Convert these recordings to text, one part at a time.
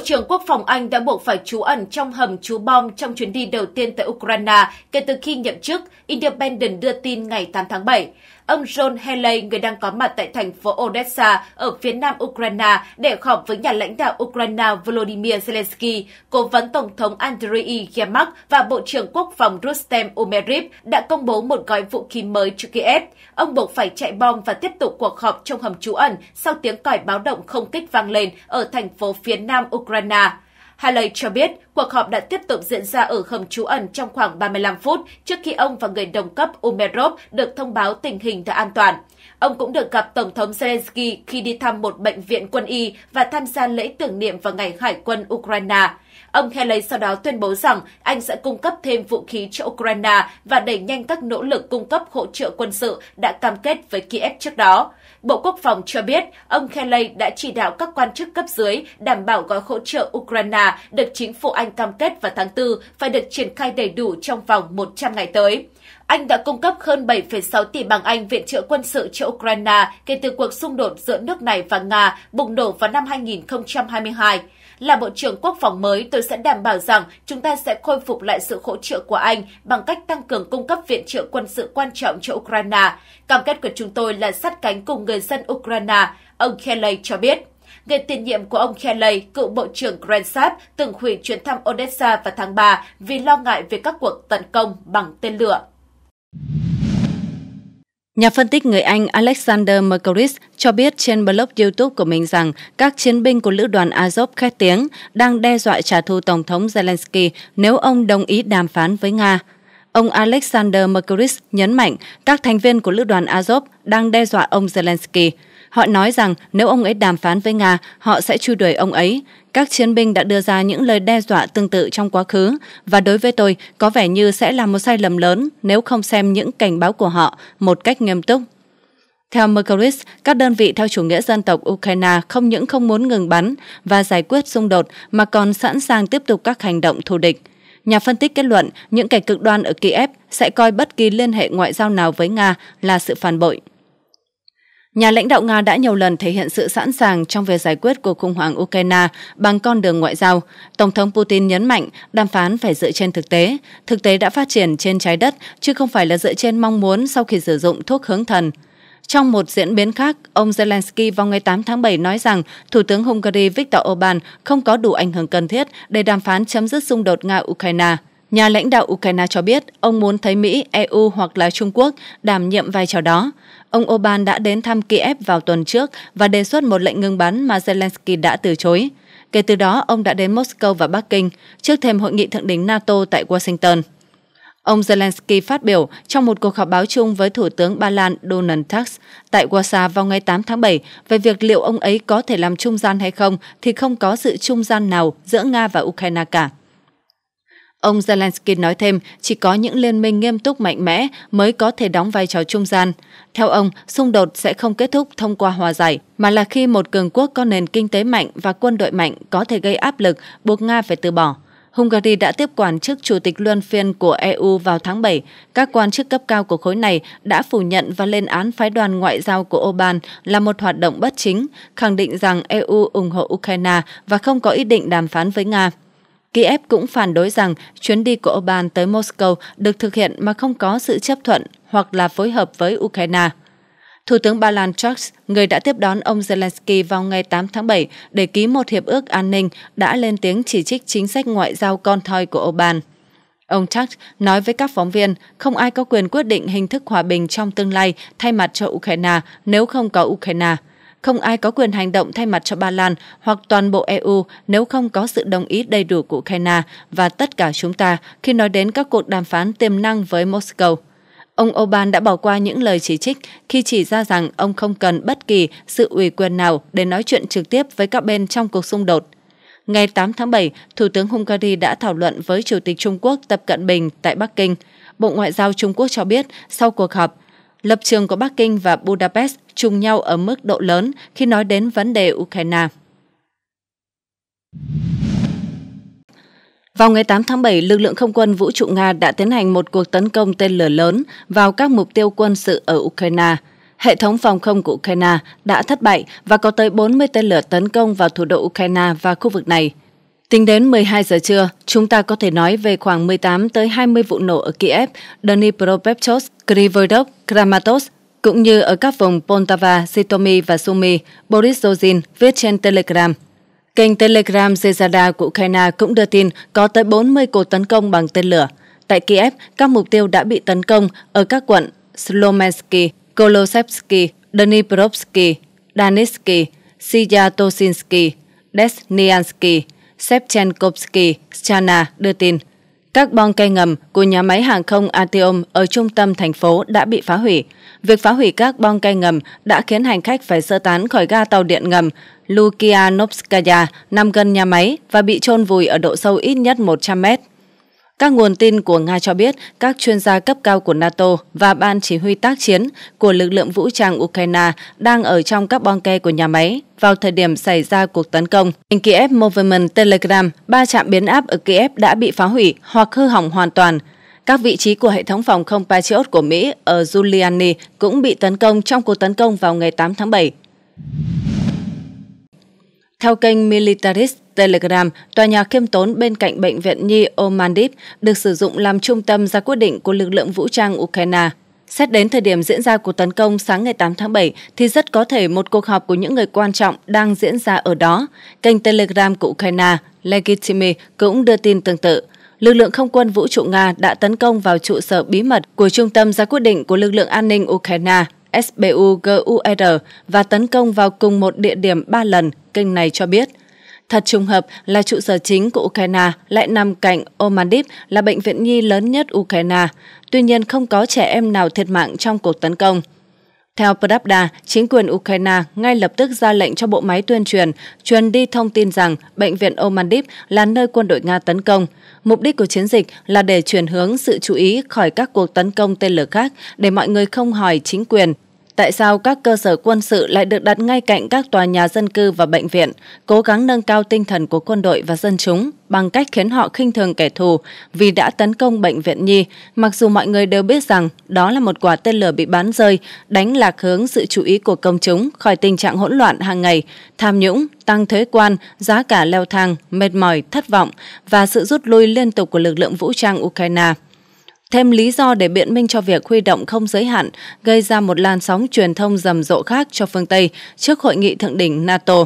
Bộ trưởng Quốc phòng Anh đã buộc phải trú ẩn trong hầm trú bom trong chuyến đi đầu tiên tới Ukraine kể từ khi nhậm chức, Independent đưa tin ngày 8 tháng 7. Ông John Haley, người đang có mặt tại thành phố Odessa ở phía nam Ukraine để họp với nhà lãnh đạo Ukraine Volodymyr Zelensky, cố vấn Tổng thống Andriy Yermak và Bộ trưởng Quốc phòng Rustem Umerov đã công bố một gói vũ khí mới cho Kiev. Ông buộc phải chạy bom và tiếp tục cuộc họp trong hầm trú ẩn sau tiếng còi báo động không kích vang lên ở thành phố phía nam Ukraine. Haley cho biết cuộc họp đã tiếp tục diễn ra ở hầm trú ẩn trong khoảng 35 phút trước khi ông và người đồng cấp Umerov được thông báo tình hình đã an toàn. Ông cũng được gặp Tổng thống Zelensky khi đi thăm một bệnh viện quân y và tham gia lễ tưởng niệm vào ngày Hải quân Ukraine. Ông Haley sau đó tuyên bố rằng Anh sẽ cung cấp thêm vũ khí cho Ukraine và đẩy nhanh các nỗ lực cung cấp hỗ trợ quân sự đã cam kết với Kiev trước đó. Bộ Quốc phòng cho biết ông Haley đã chỉ đạo các quan chức cấp dưới đảm bảo gói hỗ trợ Ukraine được chính phủ Anh cam kết vào tháng 4 phải được triển khai đầy đủ trong vòng 100 ngày tới. Anh đã cung cấp hơn 7,6 tỷ bảng Anh viện trợ quân sự cho Ukraine kể từ cuộc xung đột giữa nước này và Nga bùng nổ vào năm 2022. Là Bộ trưởng Quốc phòng mới, tôi sẽ đảm bảo rằng chúng ta sẽ khôi phục lại sự hỗ trợ của Anh bằng cách tăng cường cung cấp viện trợ quân sự quan trọng cho Ukraine. Cam kết của chúng tôi là sát cánh cùng người dân Ukraine, ông Kelly cho biết. Người tiền nhiệm của ông Kelly, cựu Bộ trưởng Grand từng hủy chuyến thăm Odessa vào tháng 3 vì lo ngại về các cuộc tấn công bằng tên lửa. Nhà phân tích người Anh Alexander Mercoris cho biết trên blog YouTube của mình rằng các chiến binh của lữ đoàn Azov khét tiếng đang đe dọa trả thù Tổng thống Zelensky nếu ông đồng ý đàm phán với Nga. Ông Alexander Mercoris nhấn mạnh các thành viên của lữ đoàn Azov đang đe dọa ông Zelensky. Họ nói rằng nếu ông ấy đàm phán với Nga, họ sẽ truy đuổi ông ấy các chiến binh đã đưa ra những lời đe dọa tương tự trong quá khứ và đối với tôi có vẻ như sẽ là một sai lầm lớn nếu không xem những cảnh báo của họ một cách nghiêm túc theo Merkelis, các đơn vị theo chủ nghĩa dân tộc Ukraine không những không muốn ngừng bắn và giải quyết xung đột mà còn sẵn sàng tiếp tục các hành động thù địch. Nhà phân tích kết luận những kẻ cực đoan ở Kiev sẽ coi bất kỳ liên hệ ngoại giao nào với Nga là sự phản bội. Nhà lãnh đạo Nga đã nhiều lần thể hiện sự sẵn sàng trong việc giải quyết cuộc khủng hoảng Ukraine bằng con đường ngoại giao. Tổng thống Putin nhấn mạnh đàm phán phải dựa trên thực tế. Thực tế đã phát triển trên trái đất, chứ không phải là dựa trên mong muốn sau khi sử dụng thuốc hướng thần. Trong một diễn biến khác, ông Zelensky vào ngày 8 tháng 7 nói rằng Thủ tướng Hungary Viktor Orbán không có đủ ảnh hưởng cần thiết để đàm phán chấm dứt xung đột Nga-Ukraine. Nhà lãnh đạo Ukraine cho biết ông muốn thấy Mỹ, EU hoặc là Trung Quốc đảm nhiệm vai trò đó ông Oban đã đến thăm Kiev vào tuần trước và đề xuất một lệnh ngừng bắn mà Zelensky đã từ chối. Kể từ đó, ông đã đến Moscow và Bắc Kinh trước thêm hội nghị thượng đỉnh NATO tại Washington. Ông Zelensky phát biểu trong một cuộc họp báo chung với Thủ tướng Ba Lan Donald Tusk tại Warsaw vào ngày 8 tháng 7 về việc liệu ông ấy có thể làm trung gian hay không thì không có sự trung gian nào giữa Nga và Ukraine cả. Ông Zelensky nói thêm, chỉ có những liên minh nghiêm túc mạnh mẽ mới có thể đóng vai trò trung gian. Theo ông, xung đột sẽ không kết thúc thông qua hòa giải, mà là khi một cường quốc có nền kinh tế mạnh và quân đội mạnh có thể gây áp lực buộc Nga phải từ bỏ. Hungary đã tiếp quản chức chủ tịch luân phiên của EU vào tháng 7. Các quan chức cấp cao của khối này đã phủ nhận và lên án phái đoàn ngoại giao của Orbán là một hoạt động bất chính, khẳng định rằng EU ủng hộ Ukraine và không có ý định đàm phán với Nga. Kiev cũng phản đối rằng chuyến đi của Orbán tới Moscow được thực hiện mà không có sự chấp thuận hoặc là phối hợp với Ukraine. Thủ tướng Ba Lan Truss, người đã tiếp đón ông Zelensky vào ngày 8 tháng 7 để ký một hiệp ước an ninh, đã lên tiếng chỉ trích chính sách ngoại giao con thoi của Orbán. Ông Truss nói với các phóng viên, không ai có quyền quyết định hình thức hòa bình trong tương lai thay mặt cho Ukraine nếu không có Ukraine không ai có quyền hành động thay mặt cho Ba Lan hoặc toàn bộ EU nếu không có sự đồng ý đầy đủ của Ukraine và tất cả chúng ta khi nói đến các cuộc đàm phán tiềm năng với Moscow. Ông Orbán đã bỏ qua những lời chỉ trích khi chỉ ra rằng ông không cần bất kỳ sự ủy quyền nào để nói chuyện trực tiếp với các bên trong cuộc xung đột. Ngày 8 tháng 7, Thủ tướng Hungary đã thảo luận với Chủ tịch Trung Quốc Tập Cận Bình tại Bắc Kinh. Bộ Ngoại giao Trung Quốc cho biết, sau cuộc họp, Lập trường của Bắc Kinh và Budapest chung nhau ở mức độ lớn khi nói đến vấn đề Ukraine. Vào ngày 8 tháng 7, lực lượng không quân vũ trụ Nga đã tiến hành một cuộc tấn công tên lửa lớn vào các mục tiêu quân sự ở Ukraine. Hệ thống phòng không của Ukraine đã thất bại và có tới 40 tên lửa tấn công vào thủ đô Ukraine và khu vực này – Tính đến 12 giờ trưa, chúng ta có thể nói về khoảng 18 tới 20 vụ nổ ở Kiev, Dnipropetrovsk, Krivordok, Kramatorsk, cũng như ở các vùng Poltava, Sitomi và Sumy, Boris Dozin viết trên Telegram. Kênh Telegram Zezada của Ukraine cũng đưa tin có tới 40 cuộc tấn công bằng tên lửa. Tại Kiev, các mục tiêu đã bị tấn công ở các quận Slomensky, Kolosevsky, Dnipropsky, Danitsky, Siyatosinski, Desniansky, Shevchenkovsky Strana đưa tin. Các bong cây ngầm của nhà máy hàng không Atiom ở trung tâm thành phố đã bị phá hủy. Việc phá hủy các bong cây ngầm đã khiến hành khách phải sơ tán khỏi ga tàu điện ngầm Lukianovskaya nằm gần nhà máy và bị chôn vùi ở độ sâu ít nhất 100 mét. Các nguồn tin của Nga cho biết các chuyên gia cấp cao của NATO và Ban Chỉ huy tác chiến của lực lượng vũ trang Ukraine đang ở trong các bon ke của nhà máy vào thời điểm xảy ra cuộc tấn công. In Kiev Movement Telegram, ba trạm biến áp ở Kiev đã bị phá hủy hoặc hư hỏng hoàn toàn. Các vị trí của hệ thống phòng không Patriot của Mỹ ở Giuliani cũng bị tấn công trong cuộc tấn công vào ngày 8 tháng 7. Theo kênh Militarist Telegram, tòa nhà khiêm tốn bên cạnh bệnh viện Nhi Omandip được sử dụng làm trung tâm ra quyết định của lực lượng vũ trang Ukraine. Xét đến thời điểm diễn ra cuộc tấn công sáng ngày 8 tháng 7 thì rất có thể một cuộc họp của những người quan trọng đang diễn ra ở đó. Kênh Telegram của Ukraine, Legitimi, cũng đưa tin tương tự. Lực lượng không quân vũ trụ Nga đã tấn công vào trụ sở bí mật của Trung tâm ra quyết định của lực lượng an ninh Ukraine SBU-GUR và tấn công vào cùng một địa điểm ba lần, kênh này cho biết. Thật trùng hợp là trụ sở chính của Ukraine lại nằm cạnh Omandip là bệnh viện nhi lớn nhất Ukraine. Tuy nhiên không có trẻ em nào thiệt mạng trong cuộc tấn công. Theo Pravda, chính quyền Ukraine ngay lập tức ra lệnh cho bộ máy tuyên truyền, truyền đi thông tin rằng bệnh viện Omandip là nơi quân đội Nga tấn công – Mục đích của chiến dịch là để chuyển hướng sự chú ý khỏi các cuộc tấn công tên lửa khác để mọi người không hỏi chính quyền Tại sao các cơ sở quân sự lại được đặt ngay cạnh các tòa nhà dân cư và bệnh viện, cố gắng nâng cao tinh thần của quân đội và dân chúng bằng cách khiến họ khinh thường kẻ thù vì đã tấn công bệnh viện Nhi, mặc dù mọi người đều biết rằng đó là một quả tên lửa bị bắn rơi, đánh lạc hướng sự chú ý của công chúng khỏi tình trạng hỗn loạn hàng ngày, tham nhũng, tăng thuế quan, giá cả leo thang, mệt mỏi, thất vọng và sự rút lui liên tục của lực lượng vũ trang Ukraine thêm lý do để biện minh cho việc huy động không giới hạn, gây ra một làn sóng truyền thông rầm rộ khác cho phương Tây trước hội nghị thượng đỉnh NATO.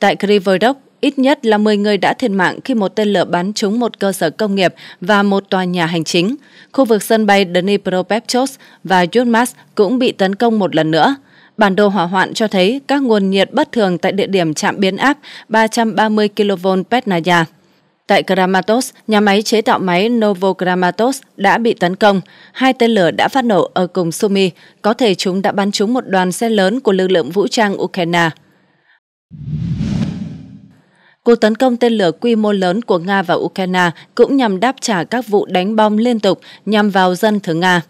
Tại Krivordok, ít nhất là 10 người đã thiệt mạng khi một tên lửa bắn trúng một cơ sở công nghiệp và một tòa nhà hành chính. Khu vực sân bay Dnipropetrovsk và Yurmask cũng bị tấn công một lần nữa. Bản đồ hỏa hoạn cho thấy các nguồn nhiệt bất thường tại địa điểm trạm biến áp 330 kV Petnaya. Tại Kramatorsk, nhà máy chế tạo máy Novokramatorsk đã bị tấn công. Hai tên lửa đã phát nổ ở cùng Sumy, có thể chúng đã bắn trúng một đoàn xe lớn của lực lượng vũ trang Ukraine. Cuộc tấn công tên lửa quy mô lớn của Nga và Ukraine cũng nhằm đáp trả các vụ đánh bom liên tục nhằm vào dân thường Nga.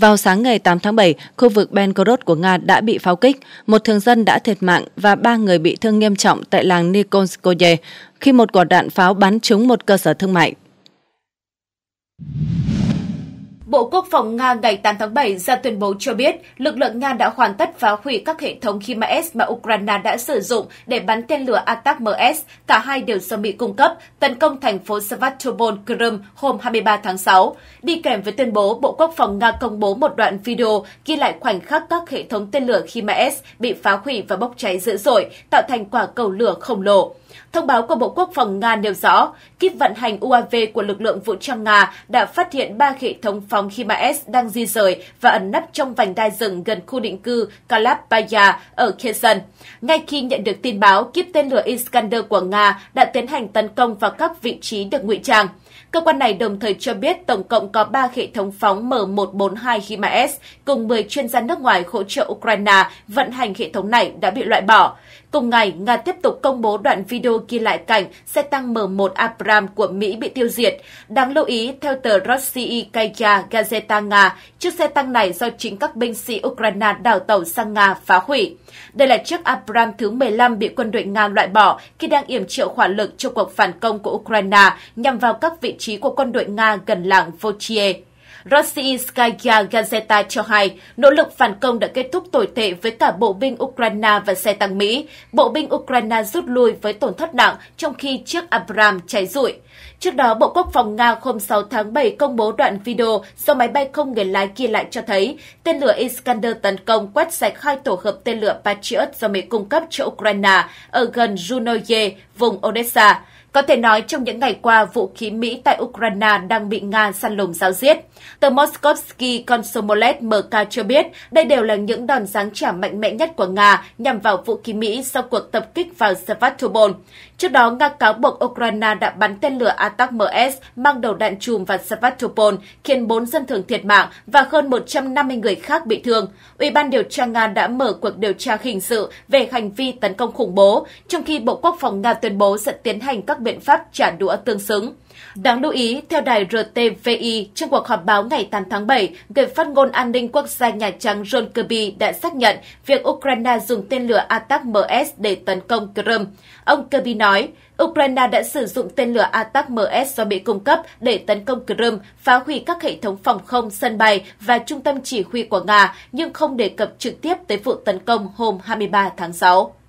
Vào sáng ngày 8 tháng 7, khu vực Belgorod của Nga đã bị pháo kích, một thường dân đã thiệt mạng và ba người bị thương nghiêm trọng tại làng Nikolskoye khi một quả đạn pháo bắn trúng một cơ sở thương mại. Bộ Quốc phòng Nga ngày 8 tháng 7 ra tuyên bố cho biết lực lượng Nga đã hoàn tất phá hủy các hệ thống HIMARS mà Ukraine đã sử dụng để bắn tên lửa Atak-MS, cả hai đều do Mỹ cung cấp, tấn công thành phố Sevastopol, Crimea hôm 23 tháng 6. Đi kèm với tuyên bố, Bộ Quốc phòng Nga công bố một đoạn video ghi lại khoảnh khắc các hệ thống tên lửa HIMARS bị phá hủy và bốc cháy dữ dội, tạo thành quả cầu lửa khổng lồ. Thông báo của Bộ Quốc phòng Nga nêu rõ, kíp vận hành UAV của lực lượng vũ trang Nga đã phát hiện ba hệ thống phá phòng khi mà S đang di rời và ẩn nấp trong vành đai rừng gần khu định cư Kalapaya ở Kherson. Ngay khi nhận được tin báo, kiếp tên lửa Iskander của Nga đã tiến hành tấn công vào các vị trí được ngụy trang. Cơ quan này đồng thời cho biết tổng cộng có 3 hệ thống phóng M142 HIMARS cùng 10 chuyên gia nước ngoài hỗ trợ Ukraine vận hành hệ thống này đã bị loại bỏ. Cùng ngày, Nga tiếp tục công bố đoạn video ghi lại cảnh xe tăng M1 Abram của Mỹ bị tiêu diệt. Đáng lưu ý, theo tờ Rossii Kaya Gazeta Nga, chiếc xe tăng này do chính các binh sĩ Ukraine đào tàu sang Nga phá hủy. Đây là chiếc Abram thứ 15 bị quân đội Nga loại bỏ khi đang yểm triệu hỏa lực cho cuộc phản công của Ukraine nhằm vào các vị trí của quân đội Nga gần làng Vochie. Rossiyskaya Gazeta cho hay, nỗ lực phản công đã kết thúc tồi tệ với cả bộ binh Ukraine và xe tăng Mỹ. Bộ binh Ukraine rút lui với tổn thất nặng trong khi chiếc Abram cháy rụi. Trước đó, Bộ Quốc phòng Nga hôm 6 tháng 7 công bố đoạn video do máy bay không người lái ghi lại cho thấy tên lửa Iskander tấn công quét sạch hai tổ hợp tên lửa Patriot do Mỹ cung cấp cho Ukraine ở gần Junoye, vùng Odessa. Có thể nói trong những ngày qua, vũ khí Mỹ tại Ukraine đang bị Nga săn lùng giáo giết. Tờ Moskovsky Komsomolets MK cho biết đây đều là những đòn giáng trả mạnh mẽ nhất của Nga nhằm vào vũ khí Mỹ sau cuộc tập kích vào Sevastopol. Trước đó, Nga cáo buộc Ukraine đã bắn tên lửa Atak-MS mang đầu đạn chùm vào Sevastopol, khiến 4 dân thường thiệt mạng và hơn 150 người khác bị thương. Ủy ban điều tra Nga đã mở cuộc điều tra hình sự về hành vi tấn công khủng bố, trong khi Bộ Quốc phòng Nga tuyên bố sẽ tiến hành các biện pháp trả đũa tương xứng. Đáng lưu ý, theo đài RTVI, trong cuộc họp báo ngày 8 tháng 7, người phát ngôn an ninh quốc gia Nhà Trắng John Kirby đã xác nhận việc Ukraine dùng tên lửa ATAC-MS để tấn công Crimea. Ông Kirby nói, Ukraine đã sử dụng tên lửa ATAC-MS do Mỹ cung cấp để tấn công Crimea, phá hủy các hệ thống phòng không, sân bay và trung tâm chỉ huy của Nga, nhưng không đề cập trực tiếp tới vụ tấn công hôm 23 tháng 6.